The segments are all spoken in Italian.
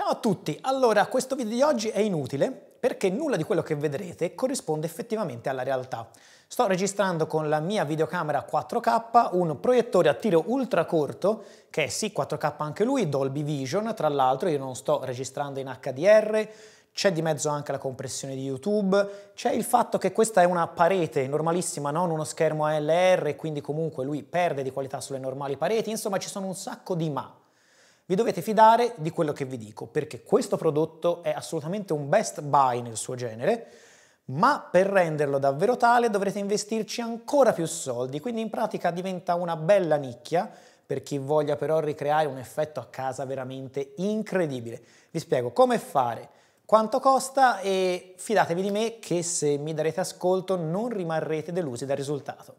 Ciao a tutti! Allora, questo video di oggi è inutile perché nulla di quello che vedrete corrisponde effettivamente alla realtà. Sto registrando con la mia videocamera 4K un proiettore a tiro ultra corto, che è sì 4K anche lui, Dolby Vision, tra l'altro io non sto registrando in HDR, c'è di mezzo anche la compressione di YouTube, c'è il fatto che questa è una parete normalissima, non uno schermo ALR, quindi comunque lui perde di qualità sulle normali pareti, insomma ci sono un sacco di ma. Vi dovete fidare di quello che vi dico, perché questo prodotto è assolutamente un best buy nel suo genere, ma per renderlo davvero tale dovrete investirci ancora più soldi, quindi in pratica diventa una bella nicchia per chi voglia però ricreare un effetto a casa veramente incredibile. Vi spiego come fare, quanto costa e fidatevi di me che se mi darete ascolto non rimarrete delusi dal risultato.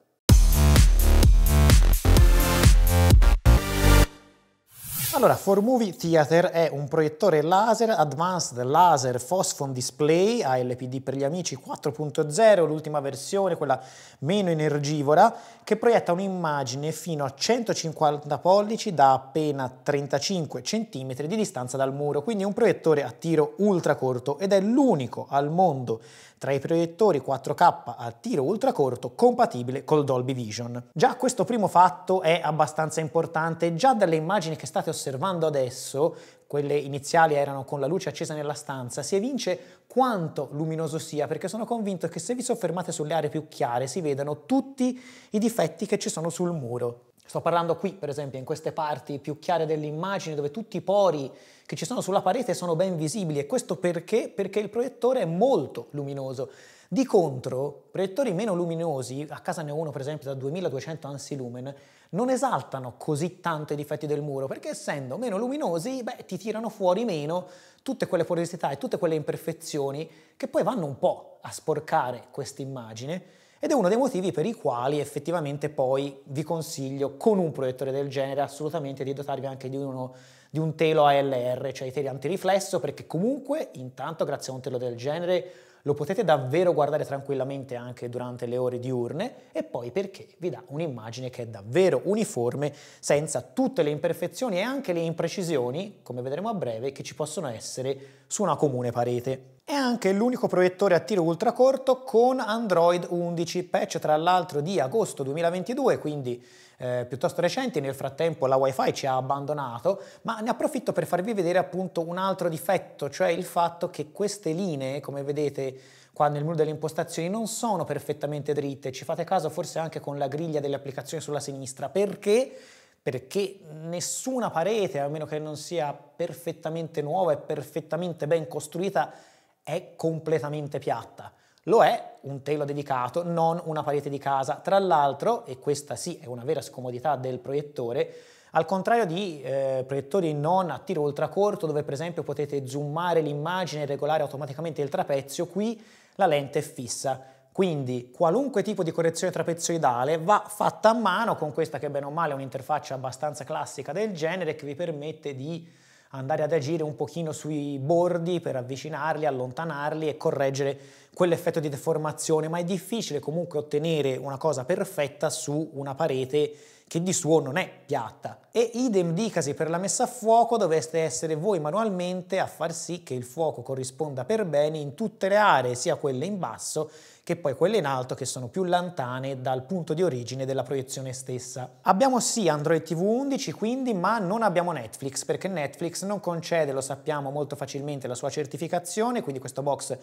Allora, For Movie Theater è un proiettore laser Advanced Laser Phosphon Display ALPD per gli amici 4.0, l'ultima versione, quella meno energivora, che proietta un'immagine fino a 150 pollici da appena 35 cm di distanza dal muro, quindi è un proiettore a tiro ultra corto ed è l'unico al mondo tra i proiettori 4K a tiro ultracorto compatibile col Dolby Vision. Già questo primo fatto è abbastanza importante, già dalle immagini che state osservando adesso quelle iniziali erano con la luce accesa nella stanza, si evince quanto luminoso sia, perché sono convinto che se vi soffermate sulle aree più chiare si vedano tutti i difetti che ci sono sul muro. Sto parlando qui, per esempio, in queste parti più chiare dell'immagine, dove tutti i pori che ci sono sulla parete sono ben visibili. E questo perché? Perché il proiettore è molto luminoso. Di contro, proiettori meno luminosi, a casa ne ho uno per esempio da 2200 ansi lumen, non esaltano così tanto i difetti del muro, perché essendo meno luminosi, beh, ti tirano fuori meno tutte quelle porosità e tutte quelle imperfezioni che poi vanno un po' a sporcare quest'immagine ed è uno dei motivi per i quali effettivamente poi vi consiglio con un proiettore del genere assolutamente di dotarvi anche di, uno, di un telo ALR, cioè i teli antiriflesso, perché comunque intanto grazie a un telo del genere lo potete davvero guardare tranquillamente anche durante le ore diurne e poi perché vi dà un'immagine che è davvero uniforme senza tutte le imperfezioni e anche le imprecisioni, come vedremo a breve, che ci possono essere su una comune parete. È anche l'unico proiettore a tiro ultracorto con Android 11, patch tra l'altro di agosto 2022, quindi eh, piuttosto recenti, nel frattempo la WiFi ci ha abbandonato, ma ne approfitto per farvi vedere appunto un altro difetto, cioè il fatto che queste linee, come vedete qua nel muro delle impostazioni, non sono perfettamente dritte, ci fate caso forse anche con la griglia delle applicazioni sulla sinistra, perché? perché nessuna parete, a meno che non sia perfettamente nuova e perfettamente ben costruita, è completamente piatta. Lo è un telo dedicato, non una parete di casa. Tra l'altro, e questa sì è una vera scomodità del proiettore, al contrario di eh, proiettori non a tiro ultracorto, dove per esempio potete zoomare l'immagine e regolare automaticamente il trapezio, qui la lente è fissa. Quindi qualunque tipo di correzione trapezoidale va fatta a mano con questa che bene o male è un'interfaccia abbastanza classica del genere che vi permette di andare ad agire un pochino sui bordi per avvicinarli, allontanarli e correggere quell'effetto di deformazione, ma è difficile comunque ottenere una cosa perfetta su una parete che di suo non è piatta. E idem dicasi per la messa a fuoco dovreste essere voi manualmente a far sì che il fuoco corrisponda per bene in tutte le aree, sia quelle in basso che poi quelle in alto che sono più lontane dal punto di origine della proiezione stessa. Abbiamo sì Android TV 11 quindi ma non abbiamo Netflix perché Netflix non concede, lo sappiamo molto facilmente, la sua certificazione, quindi questo box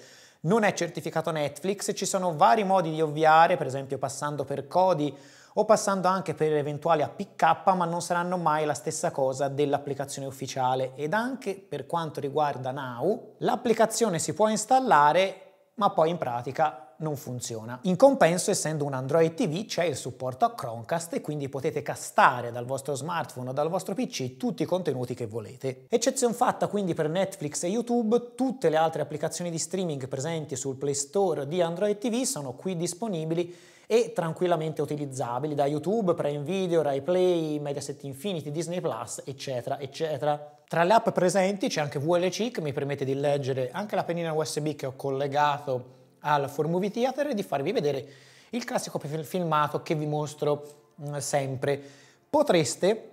non è certificato Netflix, ci sono vari modi di ovviare, per esempio passando per Codi o passando anche per eventuali APK, ma non saranno mai la stessa cosa dell'applicazione ufficiale. Ed anche per quanto riguarda Now, l'applicazione si può installare, ma poi in pratica non funziona. In compenso, essendo un Android TV, c'è il supporto a Chromecast e quindi potete castare dal vostro smartphone o dal vostro PC tutti i contenuti che volete. Eccezione fatta quindi per Netflix e YouTube, tutte le altre applicazioni di streaming presenti sul Play Store di Android TV sono qui disponibili e tranquillamente utilizzabili da YouTube, Prime Video, Rai Play, Mediaset Infinity, Disney Plus, eccetera, eccetera. Tra le app presenti c'è anche VLC che mi permette di leggere anche la pennina USB che ho collegato al Forum Movie Theater e di farvi vedere il classico filmato che vi mostro mm, sempre. Potreste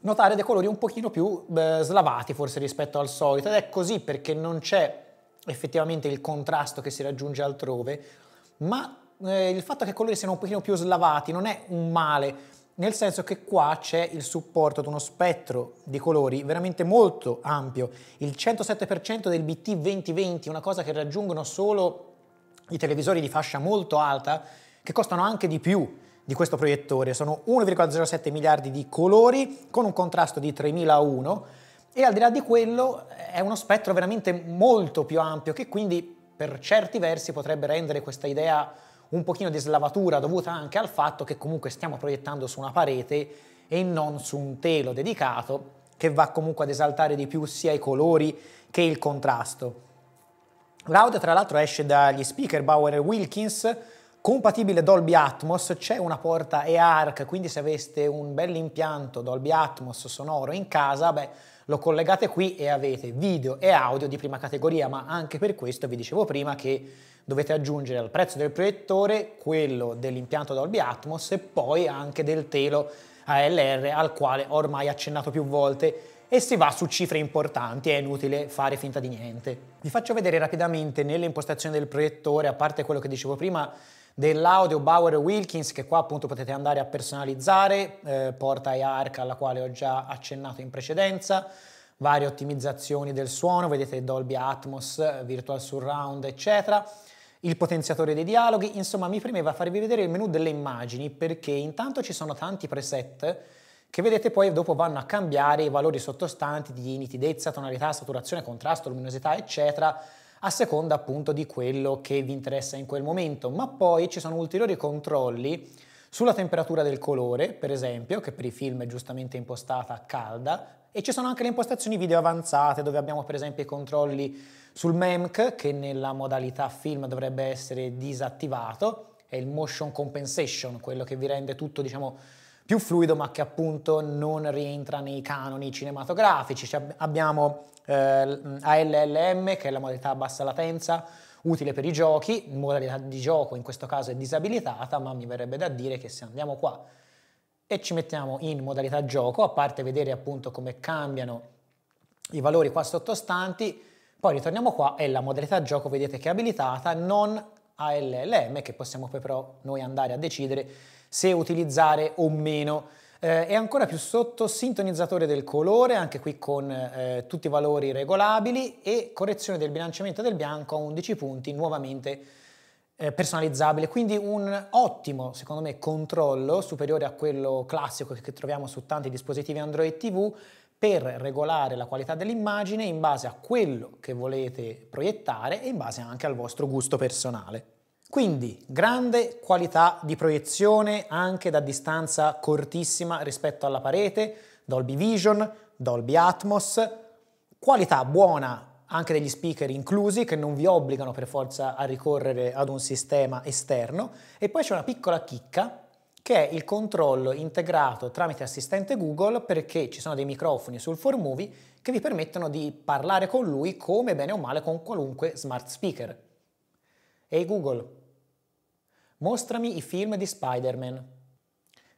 notare dei colori un pochino più eh, slavati forse rispetto al solito ed è così perché non c'è effettivamente il contrasto che si raggiunge altrove, ma eh, il fatto che i colori siano un pochino più slavati non è un male, nel senso che qua c'è il supporto ad uno spettro di colori veramente molto ampio, il 107% del BT2020, una cosa che raggiungono solo i televisori di fascia molto alta che costano anche di più di questo proiettore, sono 1,07 miliardi di colori con un contrasto di 3001 e al di là di quello è uno spettro veramente molto più ampio che quindi per certi versi potrebbe rendere questa idea un pochino di slavatura dovuta anche al fatto che comunque stiamo proiettando su una parete e non su un telo dedicato che va comunque ad esaltare di più sia i colori che il contrasto. L'audio tra l'altro esce dagli speaker Bauer e Wilkins, compatibile Dolby Atmos, c'è una porta EARC, quindi se aveste un bel impianto Dolby Atmos sonoro in casa, beh, lo collegate qui e avete video e audio di prima categoria, ma anche per questo vi dicevo prima che dovete aggiungere al prezzo del proiettore quello dell'impianto Dolby Atmos e poi anche del telo ALR al quale ho ormai accennato più volte e si va su cifre importanti, è inutile fare finta di niente. Vi faccio vedere rapidamente nelle impostazioni del proiettore, a parte quello che dicevo prima, dell'audio Bauer Wilkins che qua appunto potete andare a personalizzare, eh, porta e arca alla quale ho già accennato in precedenza, varie ottimizzazioni del suono, vedete Dolby Atmos, eh, Virtual Surround eccetera il potenziatore dei dialoghi, insomma mi premeva farvi vedere il menu delle immagini perché intanto ci sono tanti preset che vedete poi dopo vanno a cambiare i valori sottostanti di nitidezza, tonalità, saturazione, contrasto, luminosità eccetera a seconda appunto di quello che vi interessa in quel momento, ma poi ci sono ulteriori controlli sulla temperatura del colore, per esempio, che per i film è giustamente impostata calda, e ci sono anche le impostazioni video avanzate, dove abbiamo per esempio i controlli sul MEMC, che nella modalità film dovrebbe essere disattivato, e il motion compensation, quello che vi rende tutto, diciamo, più fluido ma che appunto non rientra nei canoni cinematografici. Cioè abbiamo eh, ALLM che è la modalità a bassa latenza, utile per i giochi, modalità di gioco in questo caso è disabilitata, ma mi verrebbe da dire che se andiamo qua e ci mettiamo in modalità gioco, a parte vedere appunto come cambiano i valori qua sottostanti, poi ritorniamo qua e la modalità gioco vedete che è abilitata, non ALLM, che possiamo poi però noi andare a decidere se utilizzare o meno. Eh, e ancora più sotto sintonizzatore del colore, anche qui con eh, tutti i valori regolabili e correzione del bilanciamento del bianco a 11 punti, nuovamente eh, personalizzabile. Quindi un ottimo, secondo me, controllo superiore a quello classico che troviamo su tanti dispositivi Android TV per regolare la qualità dell'immagine in base a quello che volete proiettare e in base anche al vostro gusto personale. Quindi grande qualità di proiezione anche da distanza cortissima rispetto alla parete, Dolby Vision, Dolby Atmos, qualità buona anche degli speaker inclusi che non vi obbligano per forza a ricorrere ad un sistema esterno e poi c'è una piccola chicca che è il controllo integrato tramite assistente Google perché ci sono dei microfoni sul 4Movie che vi permettono di parlare con lui come bene o male con qualunque smart speaker. Ehi hey Google, Mostrami i film di Spider-Man.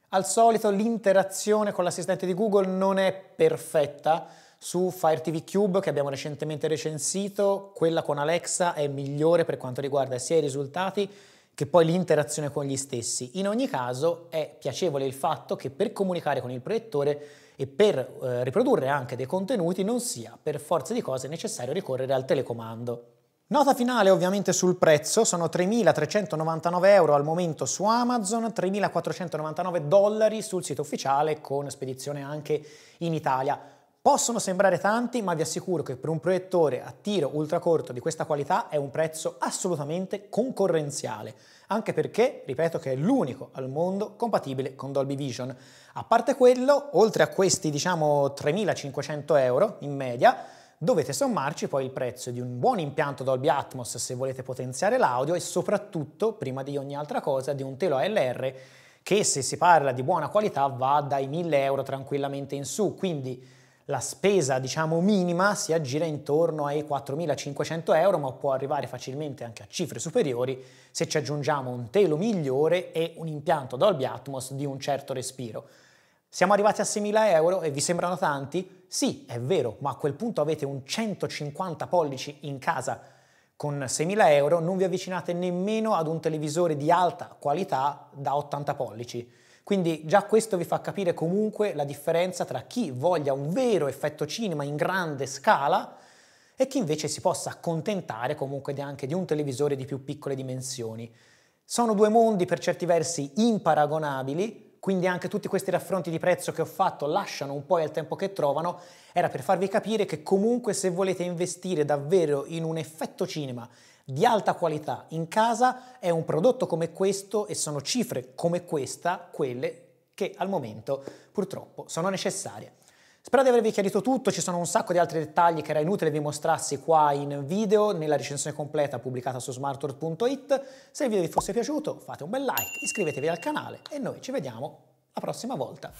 Al solito l'interazione con l'assistente di Google non è perfetta. Su Fire TV Cube, che abbiamo recentemente recensito, quella con Alexa è migliore per quanto riguarda sia i risultati che poi l'interazione con gli stessi. In ogni caso è piacevole il fatto che per comunicare con il proiettore e per eh, riprodurre anche dei contenuti non sia per forza di cose necessario ricorrere al telecomando. Nota finale ovviamente sul prezzo, sono 3.399 euro al momento su Amazon, 3.499 dollari sul sito ufficiale con spedizione anche in Italia. Possono sembrare tanti, ma vi assicuro che per un proiettore a tiro ultracorto di questa qualità è un prezzo assolutamente concorrenziale, anche perché, ripeto, che è l'unico al mondo compatibile con Dolby Vision. A parte quello, oltre a questi diciamo 3.500 euro in media, dovete sommarci poi il prezzo di un buon impianto Dolby Atmos se volete potenziare l'audio e soprattutto, prima di ogni altra cosa, di un telo ALR che se si parla di buona qualità va dai 1000 euro tranquillamente in su, quindi la spesa diciamo minima si aggira intorno ai 4.500 euro ma può arrivare facilmente anche a cifre superiori se ci aggiungiamo un telo migliore e un impianto Dolby Atmos di un certo respiro. Siamo arrivati a 6.000 euro e vi sembrano tanti? Sì, è vero, ma a quel punto avete un 150 pollici in casa con 6.000 euro, non vi avvicinate nemmeno ad un televisore di alta qualità da 80 pollici. Quindi già questo vi fa capire comunque la differenza tra chi voglia un vero effetto cinema in grande scala e chi invece si possa accontentare comunque anche di un televisore di più piccole dimensioni. Sono due mondi per certi versi imparagonabili, quindi anche tutti questi raffronti di prezzo che ho fatto lasciano un po' il tempo che trovano, era per farvi capire che comunque se volete investire davvero in un effetto cinema di alta qualità in casa, è un prodotto come questo e sono cifre come questa quelle che al momento purtroppo sono necessarie. Spero di avervi chiarito tutto, ci sono un sacco di altri dettagli che era inutile vi mostrassi qua in video, nella recensione completa pubblicata su smartword.it. Se il video vi fosse piaciuto fate un bel like, iscrivetevi al canale e noi ci vediamo la prossima volta.